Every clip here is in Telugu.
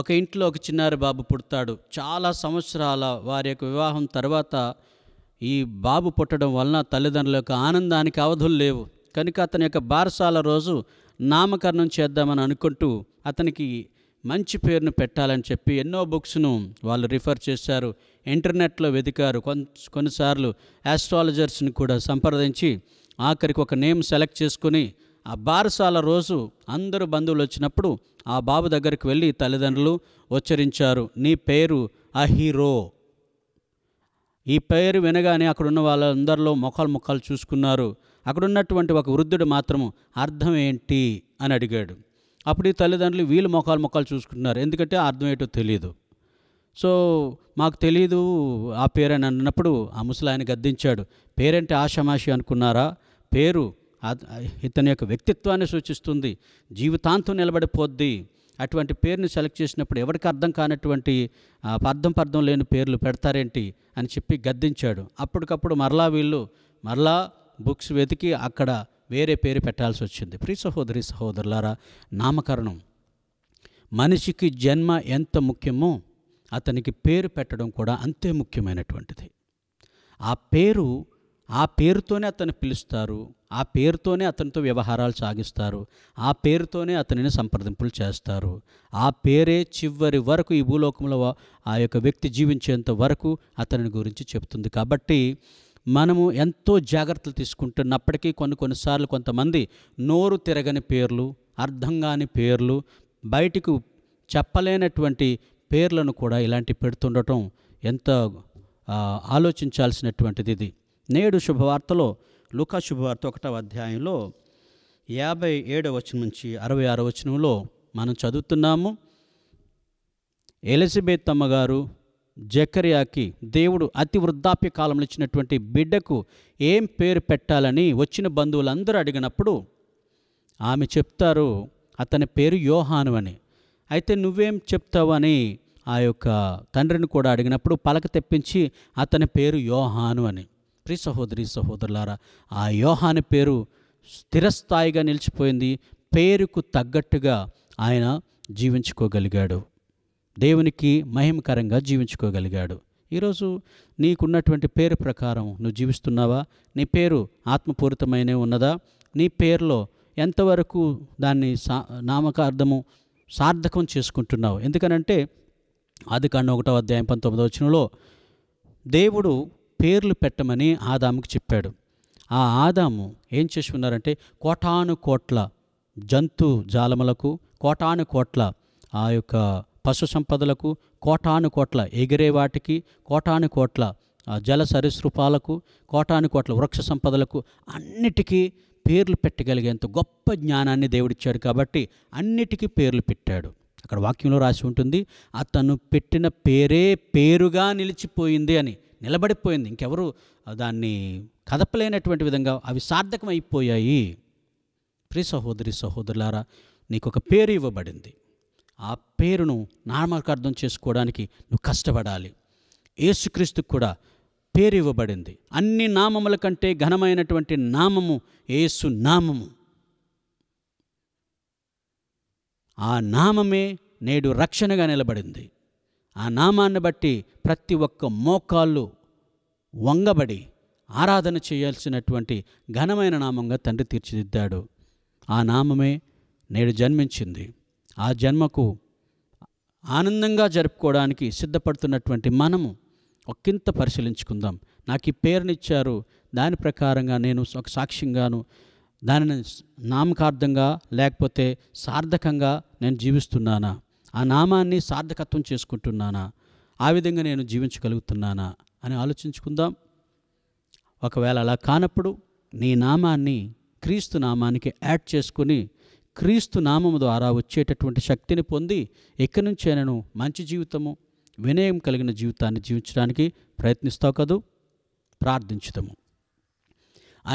ఒక ఇంట్లో ఒక చిన్నారి బాబు పుడతాడు చాలా సంవత్సరాల వారి యొక్క వివాహం తర్వాత ఈ బాబు పుట్టడం వలన తల్లిదండ్రుల యొక్క ఆనందానికి అవధులు లేవు కనుక అతని యొక్క బారసాల రోజు నామకరణం చేద్దామని అనుకుంటూ అతనికి మంచి పేరును పెట్టాలని చెప్పి ఎన్నో బుక్స్ను వాళ్ళు రిఫర్ చేశారు ఇంటర్నెట్లో వెతికారు కొన్నిసార్లు యాస్ట్రాలజర్స్ని కూడా సంప్రదించి ఆఖరికి ఒక నేమ్ సెలెక్ట్ చేసుకుని ఆ బారసాల రోజు అందరూ బంధువులు వచ్చినప్పుడు ఆ బాబు దగ్గరికి వెళ్ళి తల్లిదండ్రులు ఉచ్చరించారు నీ పేరు అహీరో ఈ పేరు వినగానే అక్కడున్న వాళ్ళందరిలో ముఖాలు ముఖాలు చూసుకున్నారు అక్కడున్నటువంటి ఒక వృద్ధుడు మాత్రము అర్థం ఏంటి అని అడిగాడు అప్పుడు ఈ తల్లిదండ్రులు వీళ్ళు ముఖాలు మొఖాలు చూసుకుంటున్నారు ఎందుకంటే అర్థం ఏంటో తెలియదు సో మాకు తెలియదు ఆ పేరు అని అన్నప్పుడు ఆ ముసలాయన గద్దించాడు పేరంటే ఆషమాషి అనుకున్నారా పేరు ఇతని యొక్క వ్యక్తిత్వాన్ని సూచిస్తుంది జీవితాంతం నిలబడిపోద్ది అటువంటి పేరుని సెలెక్ట్ చేసినప్పుడు ఎవరికి అర్థం కానటువంటి అర్థం పర్థం లేని పేర్లు పెడతారేంటి అని చెప్పి గద్దించాడు అప్పటికప్పుడు మరలా వీళ్ళు మరలా బుక్స్ వెతికి అక్కడ వేరే పేరు పెట్టాల్సి వచ్చింది ప్రీ సహోదరి సహోదరులారా నామకరణం మనిషికి జన్మ ఎంత ముఖ్యమో అతనికి పేరు పెట్టడం కూడా అంతే ముఖ్యమైనటువంటిది ఆ పేరు ఆ పేరుతోనే అతను పిలుస్తారు ఆ పేరుతోనే అతనితో వ్యవహారాలు సాగిస్తారు ఆ పేరుతోనే అతనిని సంప్రదింపులు చేస్తారు ఆ పేరే చివరి వరకు ఈ భూలోకంలో ఆ యొక్క వ్యక్తి జీవించేంత వరకు అతని గురించి చెబుతుంది కాబట్టి మనము ఎంతో జాగ్రత్తలు తీసుకుంటున్నప్పటికీ కొన్ని కొన్నిసార్లు కొంతమంది నోరు తిరగని పేర్లు అర్థం కాని పేర్లు బయటకు చెప్పలేనటువంటి పేర్లను కూడా ఇలాంటి పెడుతుండటం ఎంత ఆలోచించాల్సినటువంటిది ఇది నేడు శుభవార్తలో లుకా శుభవార్త ఒకటవ అధ్యాయంలో యాభై ఏడవ వచనం నుంచి అరవై ఆరో వచనంలో మనం చదువుతున్నాము ఎలిజబెత్ అమ్మగారు జకర్యాకి దేవుడు అతి వృద్ధాప్య కాలంలో ఇచ్చినటువంటి బిడ్డకు ఏం పేరు పెట్టాలని వచ్చిన బంధువులందరూ అడిగినప్పుడు ఆమె చెప్తారు అతని పేరు యోహాను అని అయితే నువ్వేం చెప్తావు అని ఆ యొక్క తండ్రిని కూడా అడిగినప్పుడు పలక తెప్పించి అతని పేరు యోహాను అని ప్రి సహోదరి సహోదరులారా ఆ యోహాని పేరు స్థిరస్థాయిగా నిలిచిపోయింది పేరుకు తగ్గట్టుగా ఆయన జీవించుకోగలిగాడు దేవునికి మహిమకరంగా జీవించుకోగలిగాడు ఈరోజు నీకున్నటువంటి పేరు ప్రకారం నువ్వు జీవిస్తున్నావా నీ పేరు ఆత్మపూరితమైన ఉన్నదా నీ పేరులో ఎంతవరకు దాన్ని సా నామకార్థము సార్థకం చేసుకుంటున్నావు ఎందుకనంటే ఆది కాండ ఒకటో అధ్యాయం పంతొమ్మిదో వచ్చినలో దేవుడు పేర్లు పెట్టమని ఆదాముకు చెప్పాడు ఆ ఆదాము ఏం చేసి ఉన్నారంటే కోటాను కోట్ల జంతు జాలములకు కోటాను కోట్ల ఆ యొక్క పశు సంపదలకు కోటాను కోట్ల ఎగిరే వాటికి కోటాను కోట్ల జల సరీసృపాలకు కోటాను కోట్ల వృక్ష సంపదలకు అన్నిటికీ పేర్లు పెట్టగలిగేంత గొప్ప జ్ఞానాన్ని దేవుడిచ్చాడు కాబట్టి అన్నిటికీ పేర్లు పెట్టాడు అక్కడ వాక్యంలో రాసి ఉంటుంది అతను పెట్టిన పేరే పేరుగా నిలిచిపోయింది అని నిలబడిపోయింది ఇంకెవరు దాన్ని కదపలేనటువంటి విధంగా అవి సార్థకం అయిపోయాయి ప్రి సహోదరి సహోదరులారా నీకు ఒక పేరు ఇవ్వబడింది ఆ పేరును అర్థం చేసుకోవడానికి నువ్వు కష్టపడాలి ఏసుక్రీస్తు కూడా పేరు ఇవ్వబడింది అన్ని నామముల కంటే ఘనమైనటువంటి నామము ఏసు నామము ఆ నామమే నేడు రక్షణగా నిలబడింది ఆ నామాన్ని బట్టి ప్రతి ఒక్క మోకాళ్ళు వంగబడి ఆరాధన చేయాల్సినటువంటి ఘనమైన నామంగా తండ్రి తీర్చిదిద్దాడు ఆ నామమే నేడు జన్మించింది ఆ జన్మకు ఆనందంగా జరుపుకోవడానికి సిద్ధపడుతున్నటువంటి మనము ఒక్కింత పరిశీలించుకుందాం నాకు ఈ పేరునిచ్చారు దాని ప్రకారంగా నేను ఒక సాక్ష్యంగాను దానిని నామకార్థంగా లేకపోతే సార్థకంగా నేను జీవిస్తున్నానా ఆ నామాన్ని సార్థకత్వం చేసుకుంటున్నానా ఆ విధంగా నేను జీవించగలుగుతున్నానా అని ఆలోచించుకుందాం ఒకవేళ అలా కానప్పుడు నీ నామాన్ని క్రీస్తు నామానికి యాడ్ చేసుకుని క్రీస్తు నామము ద్వారా వచ్చేటటువంటి శక్తిని పొంది ఎక్కడి నుంచే నేను మంచి జీవితము వినయం కలిగిన జీవితాన్ని జీవించడానికి ప్రయత్నిస్తావు కదూ ప్రార్థించుతాము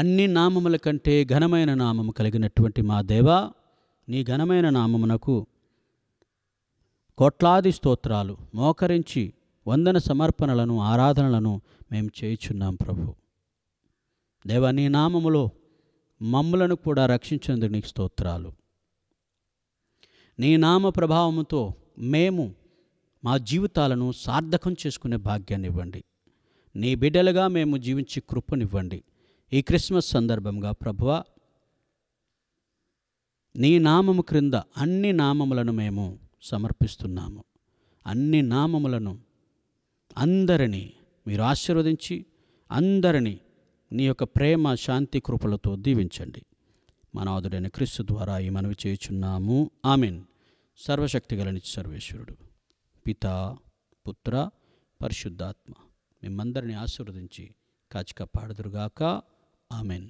అన్ని నామముల కంటే ఘనమైన నామము కలిగినటువంటి మా దేవా నీ ఘనమైన నామమునకు కోట్లాది స్తోత్రాలు మోకరించి వందన సమర్పణలను ఆరాధనలను మేము చేయుచున్నాం ప్రభు దేవ నీ నామములో మమ్ములను కూడా రక్షించినందుకు నీకు స్తోత్రాలు నీ నామ ప్రభావముతో మేము మా జీవితాలను సార్థకం చేసుకునే భాగ్యాన్ని ఇవ్వండి నీ బిడ్డలుగా మేము జీవించి కృపనివ్వండి ఈ క్రిస్మస్ సందర్భంగా ప్రభువ నీ నామము క్రింద అన్ని నామములను మేము సమర్పిస్తున్నాము అన్ని నామములను అందరినీ మీరు ఆశీర్వదించి అందరినీ నీ యొక్క ప్రేమ శాంతి కృపలతో దీవించండి మనవదుడైన క్రీస్తు ద్వారా ఈ మనవి చేయుచున్నాము ఆమెన్ సర్వశక్తి గలనిచ్చి సర్వేశ్వరుడు పిత పుత్ర పరిశుద్ధాత్మ మిమ్మందరిని ఆశీర్వదించి కాచిక కాపాడుదురుగాక ఆమెన్